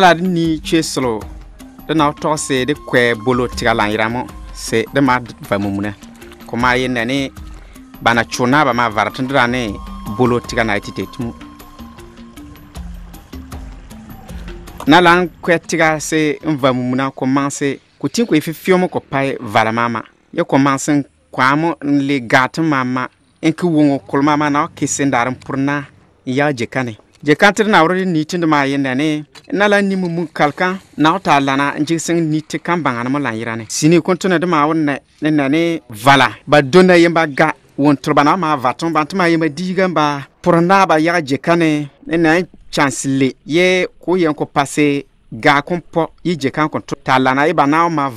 nala din ni cheslo di na tɔgsi di kɔɛ bolo tiga lanyiramo se di ma va mumuna kuma yi na ni bana chuna ba ma vara tindira ni bolo tiga na iti tetimu na la n kɔɛ tiga se n va mumuna ko mansi ku tin ko ifi fiyomu ko pai vala maama ye ko mansi n kwaamu n le gaati maama n ki wuŋo kulmama na o kisi n daarin purina n yaa jekani je kãtr na d nii tẽnd maa yenda ne na la nim mu kalkã nag t'a lana n jig sẽn ni tɩ kãn-bãngãnemã la n yɩra sini kõn tõnd d maa wẽnna na ne vala ba dõnda yemba ga wʋntʋrba na maa va tõmbã tɩ maa yemba diigã ba pʋrẽ naaba yaga jeka ne na n kãns le yɛ kʋ yen kʋ pase gaa kõn pɔ yɩ jekã kõn tʋ t'a lana y ba naog maa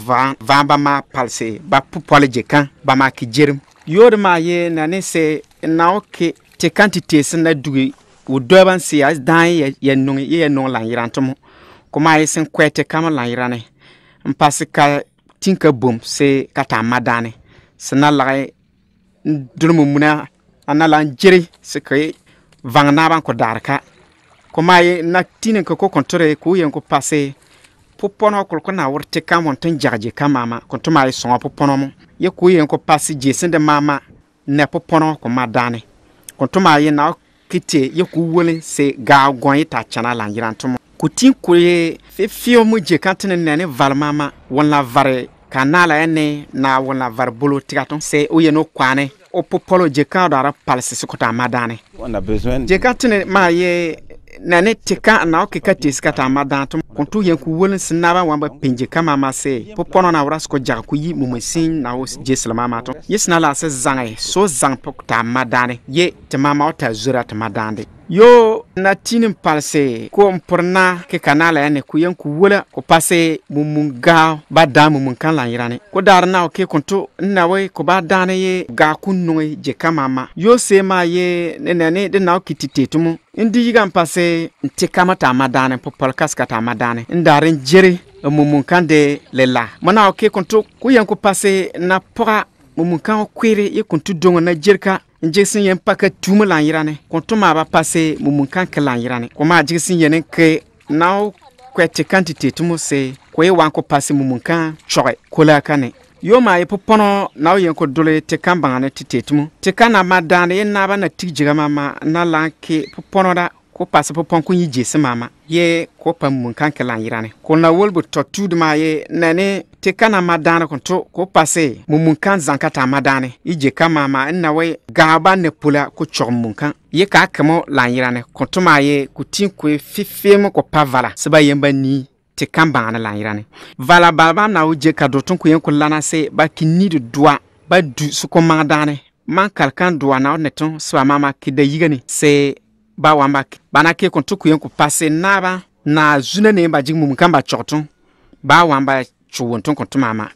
vãamba maa palse ba pʋpɔl jekã ba maa kɩ jerem yood maa yɛ na ne sɛ n na n kɩ tɩ kãn tɩ teesẽn na dugi wudɔɛbã n sɩ dãn yɛ ya nong lan yɩran kʋma y sẽn koɛ kam n lan n pa ka tĩn ka bom sɩ ka taa ma dãane sẽn na lagɛ n dʋlem muna a na la n jere sɩ ka vãng naabã n kõ daar ka kʋma y na tĩn n ka kokõn tore kʋ yen kʋ pa sɩ kʋl kõ na wʋr tɩ kam wõn tɩn ka maama kõ tʋma y sõa pʋpõnemo ye kʋ yen kʋ pa sɩ jeesẽnde maama nɛ pʋpõnegã kõ ma dãane kõ tʋma y na kete yeku wele se gaa gɔnyi ta cana la yirantumɔ kuti kure fefio mu je kantene nene valmama wala vare kanala ene na wala var bolo tigaton se uye no kwane o popolo je kan do ara palsi sokota madane on a besoin je kantene ma ye na ne tika na o kɩka teesɩka t'a ma dãa tɩm kõn tɩ yen k'u wel sẽn ba wãmba penje ka maama sɛ pʋpõnɔ na wras ko jag k'u yi mu sẽn na o jeslã maama ma to sẽn na la se zangai e. so zang pok t'a ma dãane ye te maama o t'a zora ta ma de yo na tini n palsi ko n pʋr na kɩ ka na a la ya ne kʋ yen kʋ wola kʋ pasɩ mumungao ba daa mumukã la n yɩra ne kʋ daar na kɩ kʋn tʋ n na we kʋ ba daanɛ ye gaa kʋn nʋŋɛ jeka mama yo maa ye ne nɛne dɩ na kɩ tɩ teetɩmʋ n dɩ yigã n pasɩ n tɩkame t'a ma daanɛ pʋpɔl kasɩka t'a ma daane n daar n jere mumunkãde le la mona kɩ kʋn tʋ kʋ yen kʋ pasɩ na pʋga mumunkão kwɩɩre ye kʋn tɩ doŋɔ na jerka jigi sẽn yẽ pa ka tuumã la n yɩra ne kõ tʋma a ba pase mumun kãn kẽ la n yɩra ne kõ maa jigi sẽn yẽ ne ke na n koɛ tɩ kãn tɩ teetɩ mose kõ yɩ wa n kõ pase mumun-kãn coge kolaaka ne yoo maa yɩ pʋpõnɔ na n yẽ kõ dʋl tɩ kãn bãngã ne tɩ teetɩ mu tɩ ka na ma daand yɩ naabã na tig jiga mama na la n kɩ pʋpõnɔda kʋ pase pʋpõn kʋ yĩ jesi maama yɩ kʋ pa mumun-kãn kẽ la n yɩra ne kʋ na wol bɩ tɔ tuudumaa ye ne ne tɩ ka na madãanegẽ tɩ k'o pase mumunkãn zãn ka t'a madãane y jeka maama n na we gaaba ne pula k'o tɔgem munkãn ye k'a kemo la n yɩrãne kõ tʋma ye k'o tɩ n koe fɩ-feem k'o pa vala sɩba yemba nii tɩ kãn bãane la n yɩrãne vala balbãmb na wo jeka do tɩ n kõ yen kõ se ba kiniidu doa ba du sʋkõ maŋ dãane man kalkan doa na ne tun sba mama kida yigani se ba wa wamba bana ke kon yen ku pase naba na zuna ne ba jigmum kan ba chotun ba wa ba chuwuntun kun tuma ma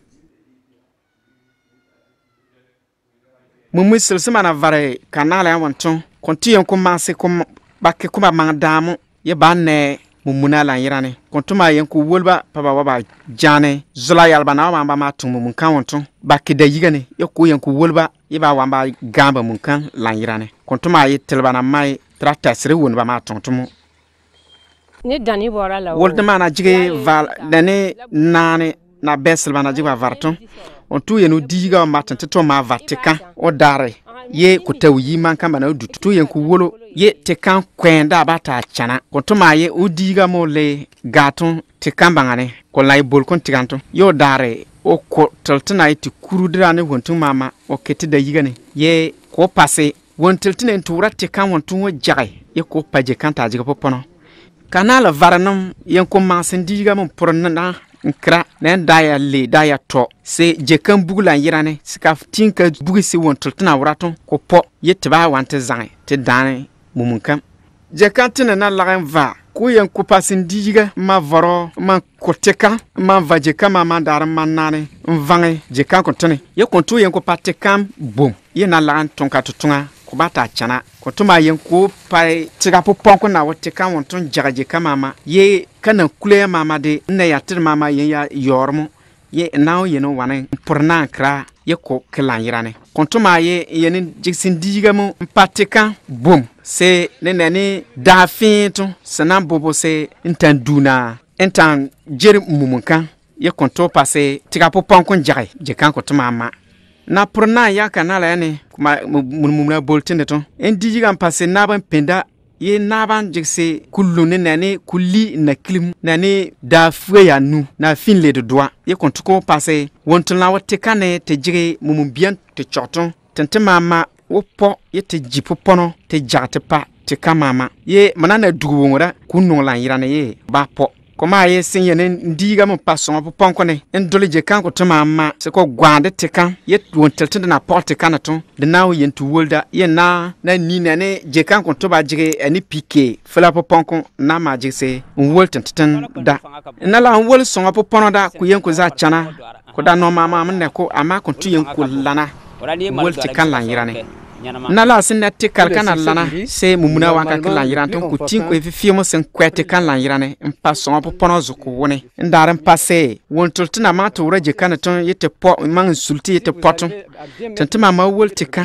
mumui silsima na vari ka naala ya wuntun kun ti yen kun maasi kun baki kuma maŋ daamu ye baa nɛɛ mumuna lan yirani kun tuma yen ku wolba paba wa ba jaani zula yalba na wa ba ma tun mumun kan wuntun baki da yigani ye ku yen ku wolba ye ba wan ba gaŋ ba mun kan lan yirani kun tuma ye tilba na mai tira tɛsiri wuni ba ma tuntumu ne dani bɔra la wo wolidima na jigi val dani naani na bɛselba na jigba vartum on tu yenu diiga o matin tɩ tʋma va tɩkã o dare ye ku tau yi man kãmba na o dut yen ku wolo ye tɩ kãn kẽenda ba t'a kãna kõ tʋma ye o mo le gaatõ tɩ kãmbãngã ne kõ la y bolkõ tɩgãntõ yo daare o ko tɩl tɩ na ye ne wontũ maama o ke da yiga ne ye k'o pase wontɩl tɩ nen tʋʋra tɩ kã wontũ wã zage ye k'o pa je t'a zig pʋpõnɔ ka na yen kõ magsẽn diiga me pʋrẽ n kra ne n daa ya le daa ya tɔ se jekan bugu la n yira ne sika tin ka bugi se wontol tena wura tun ko pɔ ye tɩ baa wan tɩ zãŋe tɩ dãane kan. kam kan tɩ ne na lag n k'o yen ko pasin diiga ma vɔrɔ ma ko te kan ma va je kan ma ma daar ma naane n je kan ko tene ye kõn yen ko pa tɩkãm bom ye na lag tun ka tɩ kubata chana kutuma yin ko pai tiga popon ko na wote kan wontun jagaje kama ye kana kule mama de na ya tir mama yin ya yormu ye nawo yin wanan purna kra ye ko kilan yirane kuntuma ye yin jigsin diga mu patika bom se ne ne ni dafin to sanan bobo se intan duna intan jeri mumunkan ye konto pase tiga popon ko jagaje kan kutuma ma na napr na n yaka na la ya ne kuma mumna boltẽnde tõn n di yigã n pa se naab n pẽnda ye naabã n jegse kullum ne na ne kulli n na kilim na ne daa fue yaa nu na a fin le d doa ye kõn tʋk n pa se wontẽl na wa tɩka ne tɩ jige mumbiã tɩ cog tõn tɩ n tɩ maama wo pɔ ye tɩ gi pʋpõnɔ tɩ jag tɩ pa tɩ ka maama ye ma na na dug wʋngda kũ nong la n yɩra ne ye ba pɔ kɔma a yɛsen yɛ ne diiga mu pa sɔŋɔ sõma pʋpõnkõ ne n dʋl je kãn kʋ tɩ maa ma sɩ kɔ te tɩkã yɛ wʋn tɩl tɩ d na pɔg tɩkã ne tõ d na n yen tɩ wolda yẽ na na nina ne je kãn kõ tɩ ba jige a ne pike fela pʋpõnkõ na n maa se n wol tɩ n tɩ tẽn da na la n wol sõma da ko yen ko zaa kãna ko da nõ maam-maam nɛ-ko kʋ amaa kõ tɩ yen kʋ lana wol te kãn la n ne nala sẽn na tɩ kar ka na lana se mumuna wã ka kẽ lan yɩrã tɩ n kʋ tĩn koe fɩfɩɩm sẽn koɛ tɩ ka n lan n pa sõa pʋ põnã zʋk wʋne n daar n pa see wʋntol tɩ na mang tɩ wʋra jekane tõe yetɩ pɔ mang n sul tɩ yetɩ pɔtõ tɩn tɩ mam a wol tɩ kã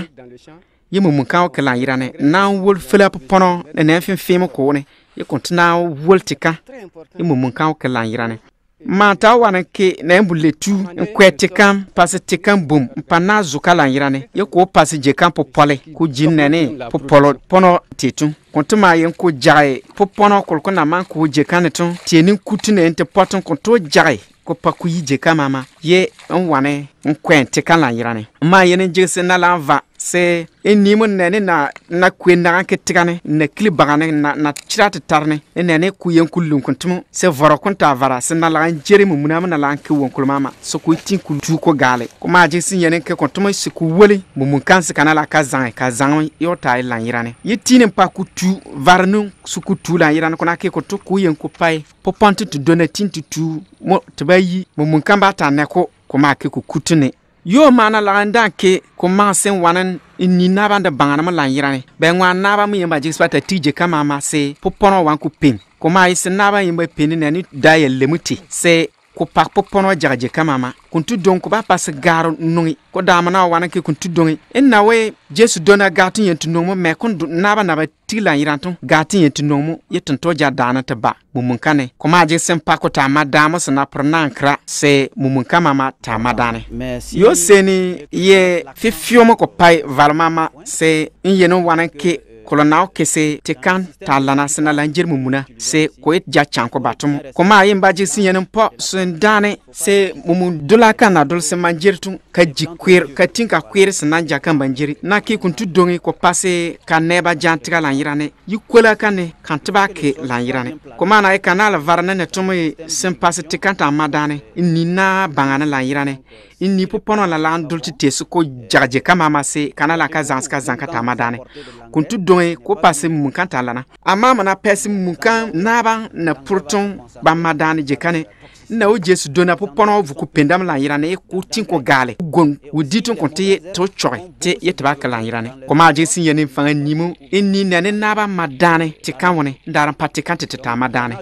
yɩ mumu kã wã kẽ lan yɩrã n na n wol fela pʋ põnɔ ne ne n fẽn fẽem kʋʋne yɩ kõn tɩ na n wol tɩ kã yɩ mum kã wã kẽ lan yɩrã man ta wan ke na yẽ bule tu n kuɛ tɩkãm pas tɩkãm bũmb n pa na a zʋka la n yɩrane ye k'o pas jekãm pʋpɔle k'o gimnɛ ne pʋpɔlɔ põnɔ tɩ tũ kõ tɩ maa yen k'o jage pʋpõnɔ kʋlkõ na man k'o jekã ne tũ tɩ ye nin kutɩ ne n tɩ pɔ tũ kõ tɩ jage k'o pa ku yi jekã mama ye n wa ne n kõ tɩkã la n yɩrane n maa yen n se na la va se n e niimo n ne ne na na kuendaga ke tigane n na kili bagane na na tira ti tarine n ne ne ku yen ku lunkun tumu se voro kun ta vara se na laga n jere mu na laga n ke won kulma ma so ku tin ku tu ko gale ko ma je sin yene ke kun tumu se ku wole mumu mun kan se kana la ka zange ka zange yo ta yi e lan yirane yi tine pa ku tu varnu su ku tu lan yirane kuna ke ko to ku yen ku pai e. po pontu tu dona tin tu tu mo tabayi mu mun kan ba ta ne ko kuma ke ku kutune yo mana lagan dan ke ko ma sen wanan ni naba da bangana ma lan yirani be ngwa naba mu yamba jiksa ta tije kama ma se popono wan ku pin ko ma yi sen naba yamba pin ne ni da ya lemuti se ku pak pu põno jagje kamama ma kun tu dong ku ba pas gaar nuŋi ku daama na wa wana ke kun tu doŋi n na we jesu dona gaa tɩ yẽ tɩ noŋmo mɛ kun naaba naba tig la n yɩrã tõ gaa tɩ yẽ tɩ noŋmo yɩ tɩn tɔ ja daana tɩ ba mumunkane kʋmaa sẽn pa t'a ma daamã sẽn na se na n kra sɛ mumunka mama ma daane yoo seeni yɛ fɩ-fɩʋm ku pa valmama se n yen n wa n kɩ kolonau kese tɩ kãn t'a lana sẽn na la n jerem muna se koet ja ba batõmo kõma a yẽmba jɩl sẽn yẽn n pa sẽn dãane se mum dola kãn na dol sẽn man jer tũ ka ji koeer ka tĩn ka koeer sẽn na n ja kãmbã n jeri na kɩ kũn tɩ donge kõ pa se ka nɛɛbã jãn tɩga la n yɩrane yi kola ka ne kãn tɩ baa ke la n yɩrane kõma na y ka na la vara ne ne tõm ye sẽn pas tɩ kãn t'a ma dãane n nin na bãnga ne la n yɩrane n ni pʋpõnɔ la la n dol tɩ tes ko jagje ka maama se ka na la ka zãgs ka zãng ka t'a ma dãane kũn tɩ bõe kʋ pa sẽn mũ-kã tãla na a maam na pɛ sẽn mũ-kã naabã n na pʋr tõn bãmb ma dãan jekãne n na wa jesu dona pʋ põnã wã vuk pendame la n yɩra ne kʋ tĩ kõ gaale gong wʋ dɩ tɩ n kõ tɩ ye tɩ tsɔge tɩ yetɩ ba kla n yɩra ne kõ maag sẽn yaa ne n fãa nimo n nin ne ne naabã ma dãane tɩ kã wẽne n daar n pa tɩ kã tɩ tɩ taa ma dãane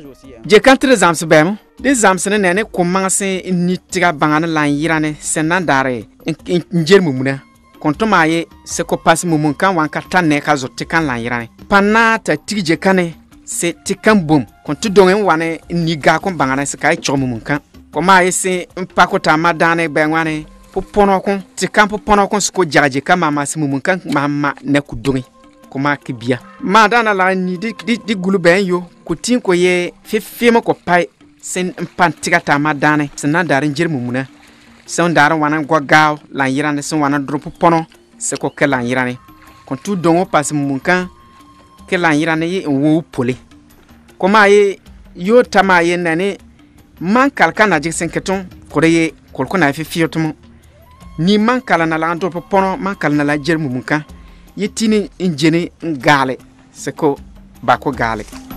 jekã tɩ d zãms bɛɛmo dɩ zãmsẽ ne ne ne kõ-mãngsẽ n nit tɩga bãngã ne la n yɩra ne sẽn na n daare n gyermu mũna kõntõ maa ye sẽko pas mumum kãn wa n ka tar nɛɛka zʋd tɩ kãn la n ne pa na t'a tigjɛ kãne sẽ tɩ kãn bom kõntõ dong n wa ne n ni gaag kõn bãnga ne sẽn ka y tog mumum kã kõ maa ye sẽ n pa kõ taamã dãane bɩ wãne pʋpõnɔkõ tɩ kãn pʋpõnɔkõ sẽn ko jagjɛ ka maama sẽn mumum kãn maam ma ne ku donge kõ maa bia maa daana la n ni dɩ gulu bɩ n yo kõ tɩ n kõ ye fefeemã kõ pa sẽn n pa n tɩga taamã dãane sẽn na n daar n jer mumuna sẽn daar n wa n goa gaao la n yɩrãne sẽn wa n dʋrp põnɔ sẽko kɛ la n yɩrãne kõn tɩ dõngo pa sẽn mum-kã kɛ la n yɩrãne ye n wʋʋ pole kõmaa ye yoo tamaa ye nane man kalka na jig sẽn kɩ tõ kʋd ye kʋlkõ na ye fɩ-fɩɩr tɩmo ni man kalana la n dʋrp põnɔ man kalana la n ger mum-kã ye tɩ ne n gene n gaale sẽko ba ko gaale